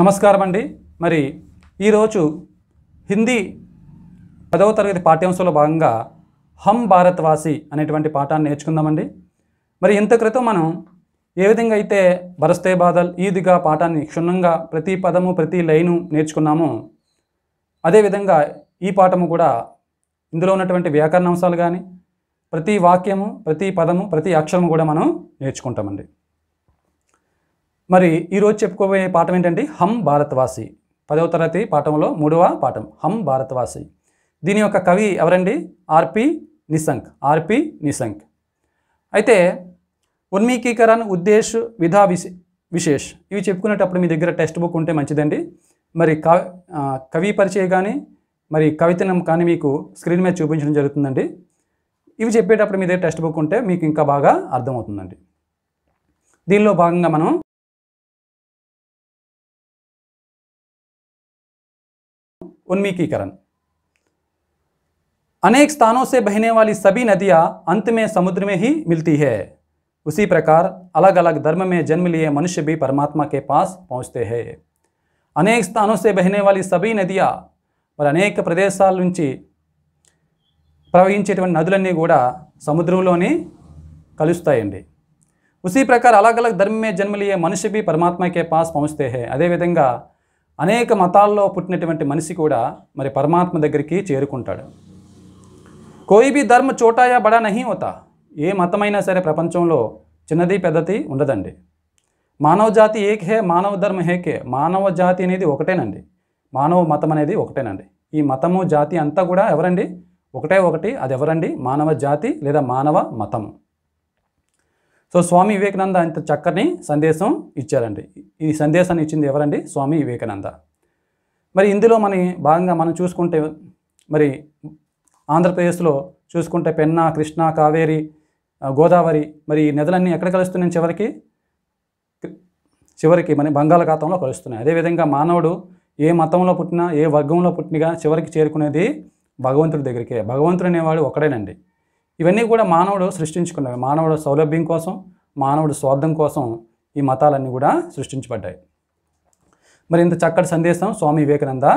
నమస్కారం అండి మరి ఈరోజు హిందీ పదవ తరగతి పాఠ్యాంశంలో భాగంగా హమ్ భారత్వాసి అనేటువంటి పాఠాన్ని నేర్చుకుందామండి మరి ఇంత క్రితం మనం ఏ విధంగా అయితే భరస్తే బాదల్ ఈదిగా పాఠాన్ని క్షుణ్ణంగా ప్రతి పదము ప్రతి లైను నేర్చుకున్నామో అదేవిధంగా ఈ పాఠము కూడా ఇందులో ఉన్నటువంటి వ్యాకరణ అంశాలు కానీ ప్రతి వాక్యము ప్రతి పదము ప్రతి అక్షరము కూడా మనం నేర్చుకుంటామండి మరి ఈరోజు చెప్పుకోబోయే పాఠం ఏంటంటే హమ్ భారత్వాసి పదవ తరగతి పాఠంలో మూడవ పాఠం హమ్ భారత్వాసి దీని యొక్క కవి ఎవరండి ఆర్పి నిశంక్ ఆర్పి నిశంక్ అయితే ఉన్మీకీకరణ ఉద్దేశ్ విధా విశే విశేష్ ఇవి చెప్పుకునేటప్పుడు మీ దగ్గర టెక్స్ట్ బుక్ ఉంటే మంచిదండి మరి కవి పరిచయ కానీ మరి కవితనం కానీ మీకు స్క్రీన్ మీద చూపించడం జరుగుతుందండి ఇవి చెప్పేటప్పుడు మీ దగ్గర టెక్స్ట్ బుక్ ఉంటే మీకు ఇంకా బాగా అర్థమవుతుందండి దీనిలో భాగంగా మనం उन्मीकीकरण अनेक स्थानों से बहने वाली सभी नदियां अंत में समुद्र में ही मिलती है उसी प्रकार अलग अलग धर्म में जन्म लिए मनुष्य भी परमात्मा के पास पहुंचते हैं अनेक स्थानों से बहने वाली सभी नदियां पर अनेक प्रदेश प्रवहिते नदी समुद्र कल उसी प्रकार अलग अलग धर्म में जन्म लिए मनुष्य भी परमात्मा के पास पहुंचते हैं अदे विधा అనేక మతాల్లో పుట్టినటువంటి మనిషి కూడా మరి పరమాత్మ దగ్గరికి చేరుకుంటాడు కోయిబీ ధర్మ చోటాయా బడా నహి హోతా ఏ మతమైనా సరే ప్రపంచంలో చిన్నది పెద్దది ఉండదండి మానవ జాతి ఏక్ హే మానవ ధర్మ హేకే మానవ జాతి అనేది ఒకటేనండి మానవ మతం అనేది ఒకటేనండి ఈ మతము జాతి అంతా కూడా ఎవరండి ఒకటే ఒకటి అది ఎవరండి మానవ జాతి లేదా మానవ మతము సో స్వామి వివేకానంద అంత చక్కని సందేశం ఇచ్చారండి ఈ సందేశాన్ని ఇచ్చింది ఎవరండి స్వామి వివేకానంద మరి ఇందులో మన భాగంగా మనం చూసుకుంటే మరి ఆంధ్రప్రదేశ్లో చూసుకుంటే పెన్నా కృష్ణ కావేరి గోదావరి మరి ఈ నదులన్నీ ఎక్కడ కలుస్తున్నాయి చివరికి చివరికి మన బంగాళాఖాతంలో కలుస్తున్నాయి అదేవిధంగా మానవుడు ఏ మతంలో పుట్టినా ఏ వర్గంలో పుట్టినగా చివరికి చేరుకునేది భగవంతుడి దగ్గరికే భగవంతుడు అనేవాడు ఒకడేనండి ఇవన్నీ కూడా మానవుడు సృష్టించుకున్నవి మానవుడు సౌలభ్యం కోసం మానవుడు స్వార్థం కోసం ఈ మతాలన్నీ కూడా సృష్టించబడ్డాయి మరి ఇంత చక్కటి సందేశం స్వామి వివేకానంద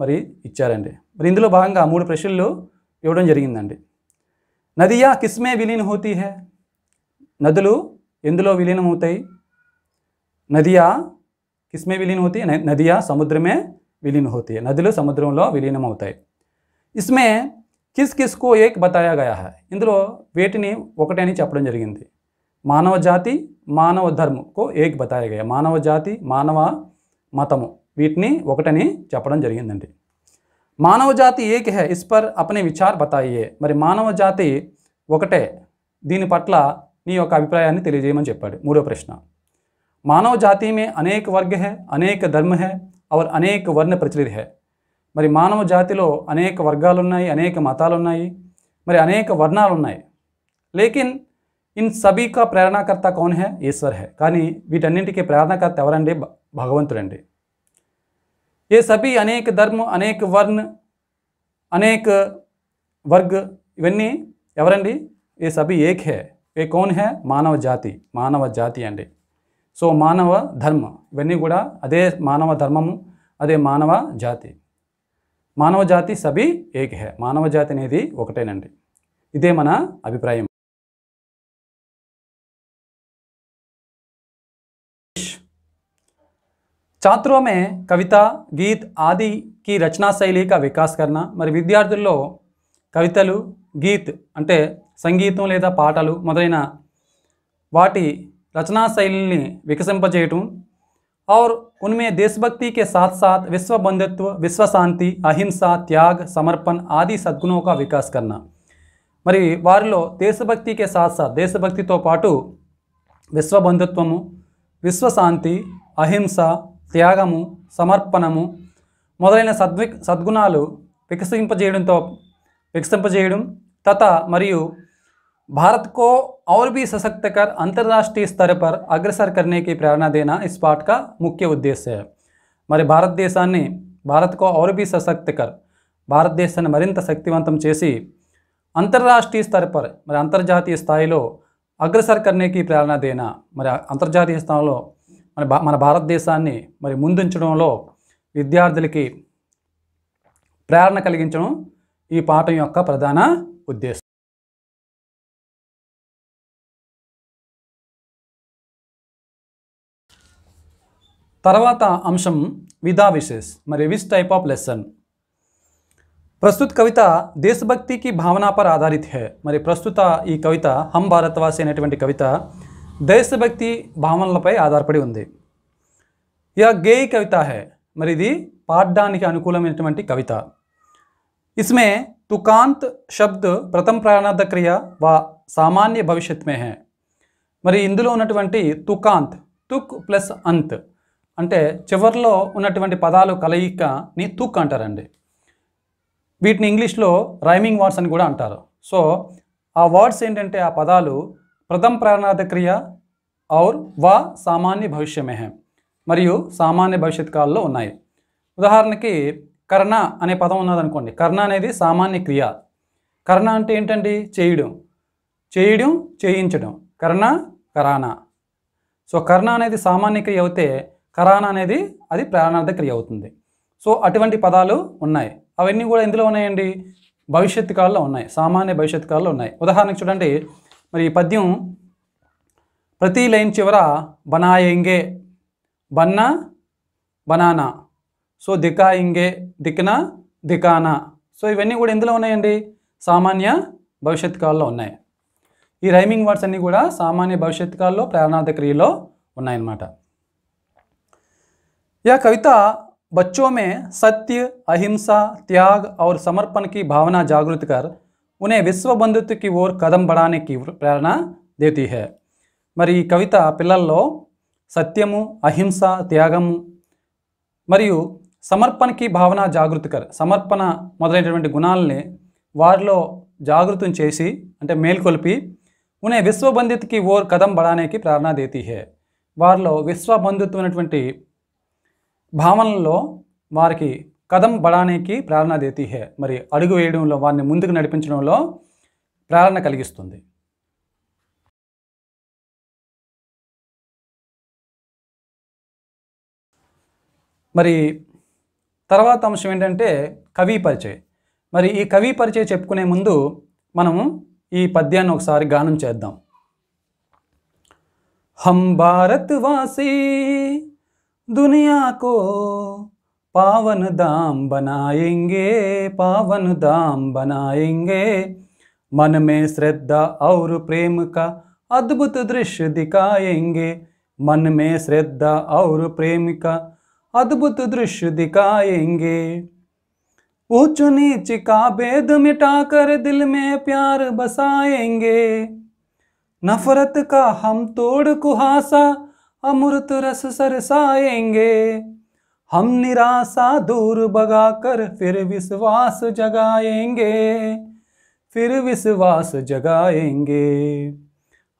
మరి ఇచ్చారండి మరి ఇందులో భాగంగా మూడు ప్రశ్నలు ఇవ్వడం జరిగిందండి నదియా కిస్మే విలీనం హోతీ హే నదులు ఎందులో విలీనం అవుతాయి నదియా కిస్మే విలీనం అవుతాయి నదియా సముద్రమే విలీనం అవుతాయి నదులు సముద్రంలో విలీనం అవుతాయి ఇస్మే किस किस को एक बताया गया है इंदो वीटनी चपड़ जी मानव जाति मानव धर्म को एक बताया गया मानव जाति मानव मतम वीटनी चपड़ जी मानव जाति एक है इस पर अपने विचार बताइए मरी मानव जाति दीन पट नी ओक अभिप्रायानीजेमन चपाड़े मूडो प्रश्न मानव जाति में अनेक वर्ग है अनेक धर्म है और अनेक वर्ण प्रचलित है మరి మానవ జాతిలో అనేక వర్గాలు ఉన్నాయి అనేక మతాలు ఉన్నాయి మరి అనేక వర్ణాలు ఉన్నాయి లేక ఇన్ సబి కా ప్రేరణకర్త કોણ હે ઈશ્વર હે కాని వీటన్నింటికి ప్రేరణకర్త ఎవరెండి భగవంతుడండి ఏ సబి అనేక ధర్మ అనేక వర్ణ అనేక వర్గ్ ఇవన్నీ ఎవరెండి ఏ సబి ఏక హై ఏ કોણ હે మానవ జాతి మానవ జాతి అండి సో మానవ ధర్మ ఇవన్నీ కూడా అదే మానవ ధర్మం అదే మానవ జాతి మానవ జాతి సభి ఏకహే మానవ జాతి అనేది ఒకటేనండి ఇదే మన అభిప్రాయం ఛాత్రోమే కవిత గీత్ ఆదికి రచనా की रचना వికాస్ మరి విద్యార్థుల్లో కవితలు గీత్ అంటే సంగీతం లేదా పాటలు మొదలైన వాటి రచనా శైలిని వికసింపజేయటం और उनमें देशभक्ति के साथ साथ विश्व बंधुत्व विश्व शांति अहिंसा त्याग समर्पण आदि सद्गुणों का వికాస్ करना మరి వారిలో దేశభక్తి కే సాత్ సాత్ దేశభక్తితో పాటు విశ్వ బంధుత్వము విశ్వశాంతి అహింస త్యాగము సమర్పణము మొదలైన సద్వి సద్గుణాలు వికసింపజేయడంతో వికసింపజేయడం తత మరియు भारत को और भी सशक्त कर अंतर्राष्ट्रीय स्तर पर अग्रसर करने की प्रेरणा देना इस पाठ का मुख्य उद्देश्य है మరి భారతదేశాన్ని భారత్కు ఔరబీ సశక్తికర్ భారతదేశాన్ని మరింత శక్తివంతం చేసి అంతర్రాష్ట్రీయ స్థరపర్ మరి అంతర్జాతీయ స్థాయిలో అగ్రసర్ కర్నేకి ప్రేరణ దేనా మరి అంతర్జాతీయ స్థాయిలో మన మన భారతదేశాన్ని మరి ముందుంచడంలో విద్యార్థులకి ప్రేరణ కలిగించడం ఈ పాఠం యొక్క ప్రధాన ఉద్దేశం तरवा अंशं विधा विशेष मैं विस् टाइप आफ् लेसन प्रस्तुत कविता देशभक्ति की भावना पर आधारित है मरी प्रस्तुत यह कविता हम भारतवासी अने कविता देशभक्ति भावनल पर आधारपड़ उ गेय कविता है मरी पाड़ा की अकूल कविता इसमें तुकांत शब्द प्रथम प्राणार्ध क्रिया व साम्य भविष्य में है मरी इंदो तुकांत तुक् प्लस अंत అంటే చివరిలో ఉన్నటువంటి పదాలు కలయికని తూక్ అంటారండి వీటిని ఇంగ్లీష్లో రైమింగ్ వర్డ్స్ అని కూడా అంటారు సో ఆ వర్డ్స్ ఏంటంటే ఆ పదాలు ప్రథమ ప్రాణార్థ క్రియ ఔర్ వా సామాన్య భవిష్యమేహం మరియు సామాన్య భవిష్యత్ కాలంలో ఉన్నాయి ఉదాహరణకి కర్ణ అనే పదం ఉన్నదనుకోండి కర్ణ అనేది సామాన్య క్రియ కర్ణ అంటే ఏంటండి చేయడం చేయడం చేయించడం కర్ణ కరాణ సో కర్ణ అనేది సామాన్య క్రియ అయితే కరాన అనేది అది ప్రేరణార్థ క్రియ అవుతుంది సో అటువంటి పదాలు ఉన్నాయి అవన్నీ కూడా ఎందులో ఉన్నాయండి భవిష్యత్ కాలంలో ఉన్నాయి సామాన్య భవిష్యత్ కాలంలో ఉన్నాయి ఉదాహరణకు చూడండి మరి ఈ పద్యం ప్రతి లైన్ చివర బనాయింగే బన్నా బనానా సో ఇంగే దిక్న దికానా సో ఇవన్నీ కూడా ఎందులో ఉన్నాయండి సామాన్య భవిష్యత్ కాలంలో ఉన్నాయి ఈ రైమింగ్ వర్డ్స్ అన్నీ కూడా సామాన్య భవిష్యత్ కాలంలో ప్రేరణార్థ క్రియలో ఉన్నాయన్నమాట यह कविता बच्चों में सत्य अहिंसा त्याग और समर्पण की भावना जागृत कर उन्हें विश्व बंधुत्व की ओर कदम बढ़ाने की प्रेरणा देती है मरी कविता पिल्लो सत्यम अहिंस त्यागम मरी समर्पण की भावना जागृत कर समर्पण मोदी गुणाल वारो जागृत चेसी अटे मेलकोल उन्हें विश्व बंधुत्व की ओर कदम बढ़ाने की प्रेरणा देती है वार्व विश्व बंधुत्व భావనలో వారికి కథం బడానికి ప్రేరణ దేతి హే మరి అడుగు వేయడంలో వారిని ముందుకు నడిపించడంలో ప్రేరణ కలిగిస్తుంది మరి తర్వాత అంశం ఏంటంటే కవి పరిచయం మరి ఈ కవి పరిచయం చెప్పుకునే ముందు మనం ఈ పద్యాన్ని ఒకసారి గానం చేద్దాం హం భారత్ వాసి दुनिया को पावन धाम बनाएंगे पावन धाम बनाएंगे मन में श्रद्धा और प्रेम का अद्भुत दृश्य दिखाएंगे मन में श्रद्धा और प्रेम का अद्भुत दृश्य दिखाएंगे ऊंच नीच का भेद मिटाकर दिल में प्यार बसाएंगे नफरत का हम तोड़ कुहासा अमृत रस सरसाएंगे हम निराशा दूर भगाकर फिर विश्वास जगाएंगे फिर विश्वास जगाएंगे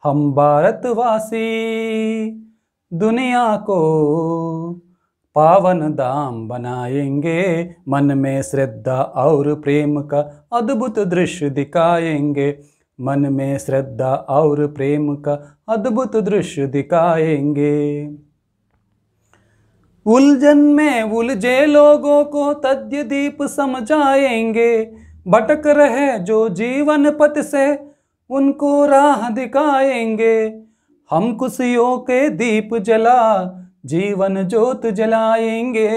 हम भारतवासी दुनिया को पावन धाम बनाएंगे मन में श्रद्धा और प्रेम का अद्भुत दृश्य दिखाएंगे मन में श्रद्धा और प्रेम का अद्भुत दृश्य दिखाएंगे उलझन में उलझे लोगों को तद्य दीप समझाएंगे भटक रहे जो जीवन पथ से उनको राह दिखाएंगे हम खुशियों के दीप जला जीवन ज्योत जलाएंगे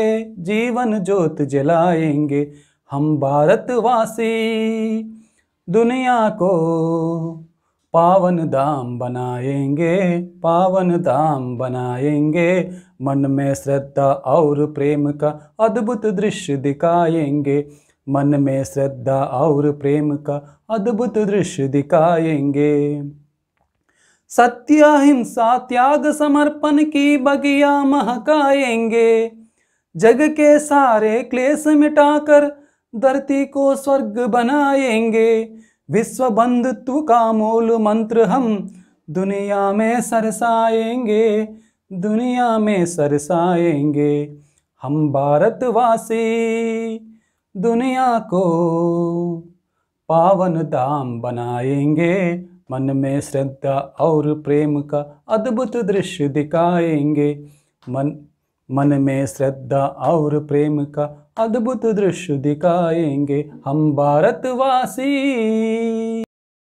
जीवन ज्योत जलाएंगे हम भारतवासी दुनिया को पावन धाम बनाएंगे पावन धाम बनाएंगे मन में श्रद्धा और प्रेम का अद्भुत दृश्य दिखाएंगे मन में श्रद्धा और प्रेम का अद्भुत दृश्य दिखाएंगे सत्य हिंसा त्याग समर्पण की बगिया महकाएंगे जग के सारे क्लेश मिटाकर धरती को स्वर्ग बनाएंगे विश्व बंधुत्व का मूल मंत्र हम दुनिया में सरसाएंगे दुनिया में सरसाएंगे हम भारतवासी दुनिया को पावन धाम बनाएंगे मन में श्रद्धा और प्रेम का अद्भुत दृश्य दिखाएंगे मन मन में श्रद्धा और प्रेम का अद्भुत दृश्य दिखाएंगे हम भारतवासी